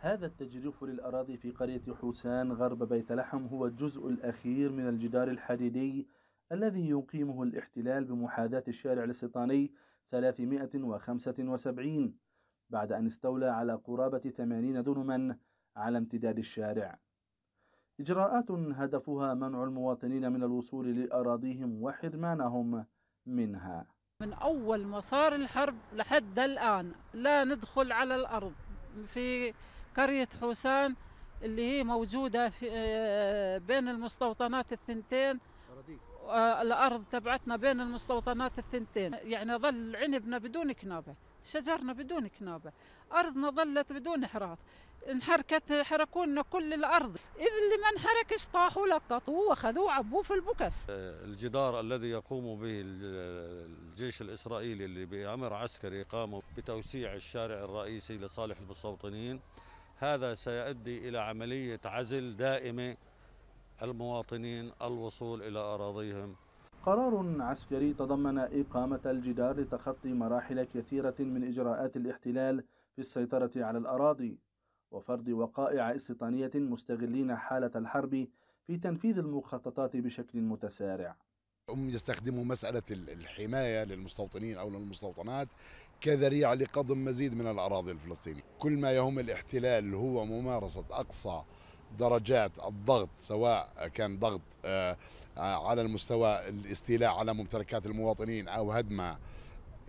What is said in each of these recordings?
هذا التجريف للأراضي في قرية حسان غرب بيت لحم هو الجزء الأخير من الجدار الحديدي الذي يقيمه الاحتلال بمحاذاة الشارع الاستيطاني 375 بعد أن استولى على قرابة 80 دونما على امتداد الشارع إجراءات هدفها منع المواطنين من الوصول لأراضيهم وحرمانهم منها من أول مسار الحرب لحد الآن لا ندخل على الأرض في قرية حسان اللي هي موجودة في آه، بين المستوطنات الثنتين آه، الأرض تبعتنا بين المستوطنات الثنتين يعني ظل عنبنا بدون كنابة شجرنا بدون كنابة أرضنا ظلت بدون حراث انحركت حركونا كل الأرض إذ اللي ما انحركش طاحوا لقطوه وأخذوه عبوه في البكس آه، الجدار الذي يقوم به الجيش الإسرائيلي اللي بأمر عسكري قاموا بتوسيع الشارع الرئيسي لصالح المستوطنين هذا سيؤدي إلى عملية عزل دائمة المواطنين الوصول إلى أراضيهم قرار عسكري تضمن إقامة الجدار لتخطي مراحل كثيرة من إجراءات الاحتلال في السيطرة على الأراضي وفرض وقائع استيطانية مستغلين حالة الحرب في تنفيذ المخططات بشكل متسارع هم يستخدموا مسألة الحماية للمستوطنين أو للمستوطنات كذريعة لقضم مزيد من الأراضي الفلسطينية كل ما يهم الاحتلال هو ممارسة أقصى درجات الضغط سواء كان ضغط آه، على المستوى الاستيلاء على ممتلكات المواطنين أو هدمها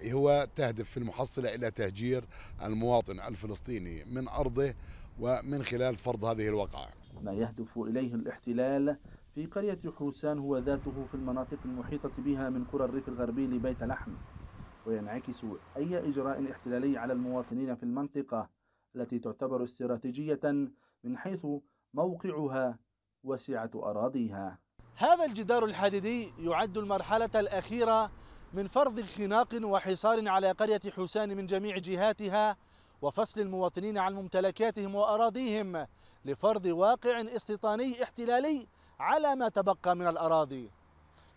هو تهدف في المحصلة إلى تهجير المواطن الفلسطيني من أرضه ومن خلال فرض هذه الوقعة ما يهدف إليه الاحتلال في قرية حوسان هو ذاته في المناطق المحيطة بها من قرى الريف الغربي لبيت لحم وينعكس أي إجراء احتلالي على المواطنين في المنطقة التي تعتبر استراتيجية من حيث موقعها وسعة أراضيها هذا الجدار الحديدي يعد المرحلة الأخيرة من فرض خناق وحصار على قرية حسان من جميع جهاتها وفصل المواطنين عن ممتلكاتهم وأراضيهم لفرض واقع استيطاني احتلالي على ما تبقى من الأراضي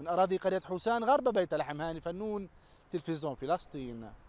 من أراضي قرية حسان غرب بيت لحم هاني فنون تلفزيون فلسطين